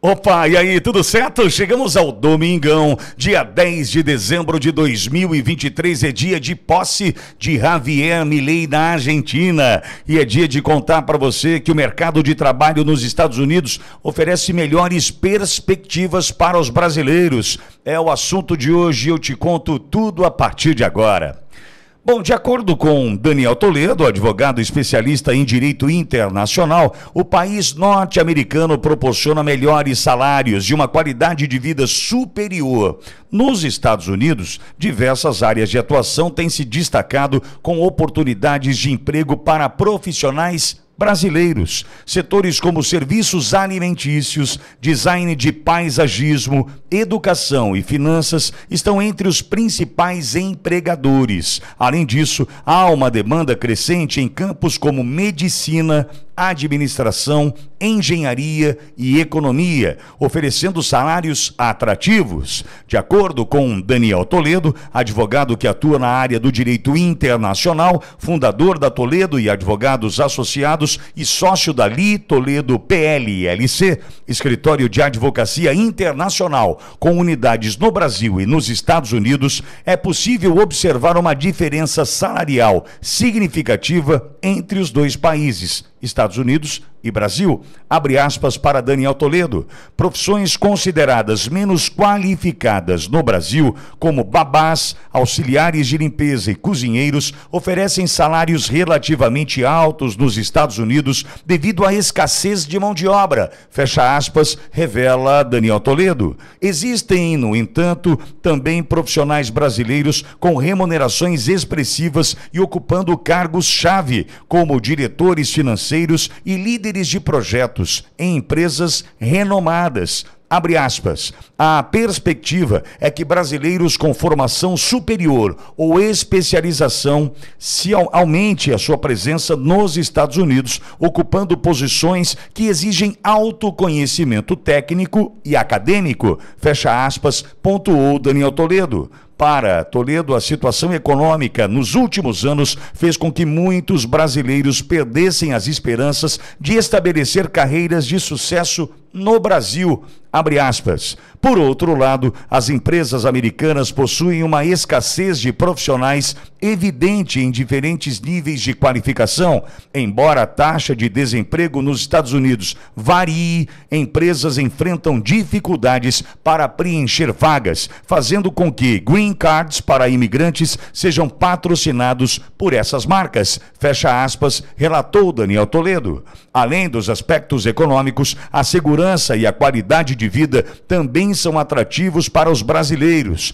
Opa, e aí, tudo certo? Chegamos ao domingão, dia 10 de dezembro de 2023, é dia de posse de Javier Milei na Argentina. E é dia de contar para você que o mercado de trabalho nos Estados Unidos oferece melhores perspectivas para os brasileiros. É o assunto de hoje, eu te conto tudo a partir de agora. Bom, de acordo com Daniel Toledo, advogado especialista em direito internacional, o país norte-americano proporciona melhores salários e uma qualidade de vida superior. Nos Estados Unidos, diversas áreas de atuação têm se destacado com oportunidades de emprego para profissionais brasileiros. Setores como serviços alimentícios, design de paisagismo, educação e finanças estão entre os principais empregadores. Além disso, há uma demanda crescente em campos como medicina, administração, engenharia e economia, oferecendo salários atrativos. De acordo com Daniel Toledo, advogado que atua na área do direito internacional, fundador da Toledo e advogados associados e sócio da Li Toledo PLLC, escritório de advocacia internacional com unidades no Brasil e nos Estados Unidos, é possível observar uma diferença salarial significativa entre os dois países Estados Unidos, e Brasil, abre aspas para Daniel Toledo, profissões consideradas menos qualificadas no Brasil, como babás, auxiliares de limpeza e cozinheiros, oferecem salários relativamente altos nos Estados Unidos devido à escassez de mão de obra, fecha aspas, revela Daniel Toledo. Existem, no entanto, também profissionais brasileiros com remunerações expressivas e ocupando cargos-chave, como diretores financeiros e líderes líderes de projetos em empresas renomadas. Abre aspas. A perspectiva é que brasileiros com formação superior ou especialização se aumente a sua presença nos Estados Unidos, ocupando posições que exigem alto conhecimento técnico e acadêmico. Fecha aspas, pontuou Daniel Toledo para Toledo, a situação econômica nos últimos anos fez com que muitos brasileiros perdessem as esperanças de estabelecer carreiras de sucesso no Brasil. Abre aspas. Por outro lado, as empresas americanas possuem uma escassez de profissionais evidente em diferentes níveis de qualificação. Embora a taxa de desemprego nos Estados Unidos varie, empresas enfrentam dificuldades para preencher vagas, fazendo com que green cards para imigrantes sejam patrocinados por essas marcas. Fecha aspas, relatou Daniel Toledo. Além dos aspectos econômicos, a segurança segurança e a qualidade de vida também são atrativos para os brasileiros.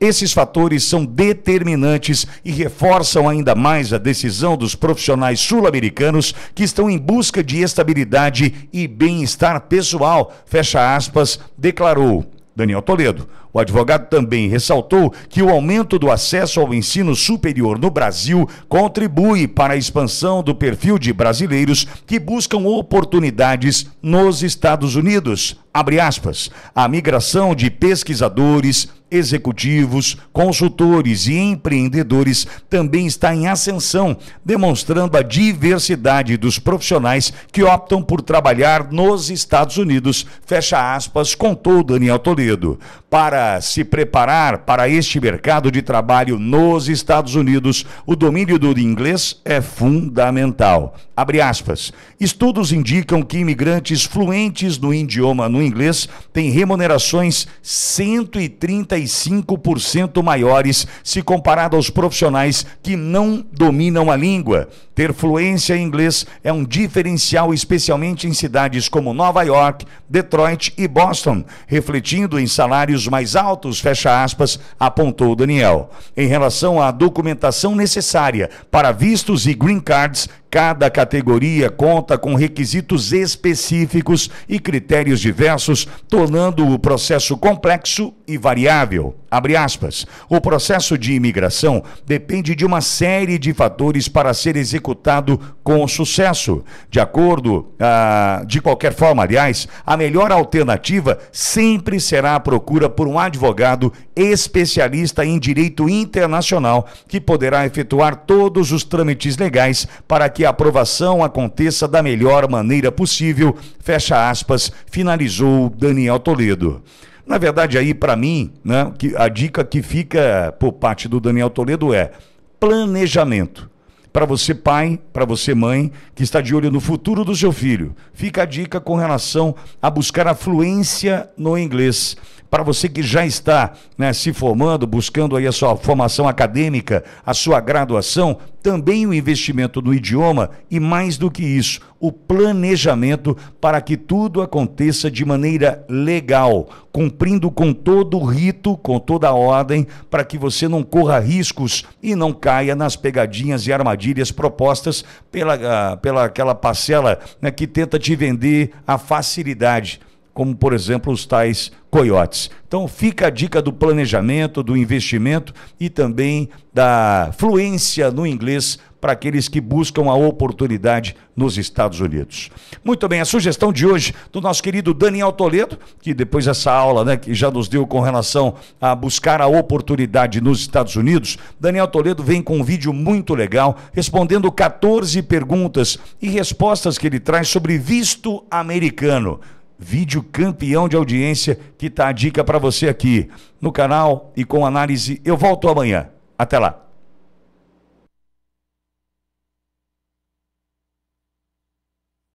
Esses fatores são determinantes e reforçam ainda mais a decisão dos profissionais sul-americanos que estão em busca de estabilidade e bem-estar pessoal. Fecha aspas, declarou. Daniel Toledo. O advogado também ressaltou que o aumento do acesso ao ensino superior no Brasil contribui para a expansão do perfil de brasileiros que buscam oportunidades nos Estados Unidos. Abre aspas. A migração de pesquisadores, executivos, consultores e empreendedores também está em ascensão, demonstrando a diversidade dos profissionais que optam por trabalhar nos Estados Unidos. Fecha aspas, contou Daniel Toledo. Para se preparar para este mercado de trabalho nos Estados Unidos, o domínio do inglês é fundamental. Abre aspas. Estudos indicam que imigrantes fluentes no idioma no inglês têm remunerações 130 35% maiores se comparado aos profissionais que não dominam a língua. Ter fluência em inglês é um diferencial, especialmente em cidades como Nova York, Detroit e Boston, refletindo em salários mais altos, fecha aspas, apontou Daniel. Em relação à documentação necessária para vistos e green cards, Cada categoria conta com requisitos específicos e critérios diversos, tornando o processo complexo e variável. Abre aspas. O processo de imigração depende de uma série de fatores para ser executado com sucesso. De acordo, ah, de qualquer forma, aliás, a melhor alternativa sempre será a procura por um advogado especialista em direito internacional que poderá efetuar todos os trâmites legais para que a aprovação aconteça da melhor maneira possível. Fecha aspas, finalizou Daniel Toledo. Na verdade, aí, para mim, né, que a dica que fica por parte do Daniel Toledo é planejamento. Para você, pai, para você, mãe, que está de olho no futuro do seu filho, fica a dica com relação a buscar a fluência no inglês. Para você que já está né, se formando, buscando aí a sua formação acadêmica, a sua graduação, também o investimento no idioma e, mais do que isso, o planejamento para que tudo aconteça de maneira legal, cumprindo com todo o rito, com toda a ordem, para que você não corra riscos e não caia nas pegadinhas e armadilhas propostas pela, ah, pela aquela parcela né, que tenta te vender a facilidade como por exemplo os tais coiotes. Então fica a dica do planejamento, do investimento e também da fluência no inglês para aqueles que buscam a oportunidade nos Estados Unidos. Muito bem, a sugestão de hoje do nosso querido Daniel Toledo, que depois dessa aula né, que já nos deu com relação a buscar a oportunidade nos Estados Unidos, Daniel Toledo vem com um vídeo muito legal, respondendo 14 perguntas e respostas que ele traz sobre visto americano vídeo campeão de audiência que tá a dica para você aqui no canal e com análise. Eu volto amanhã. Até lá.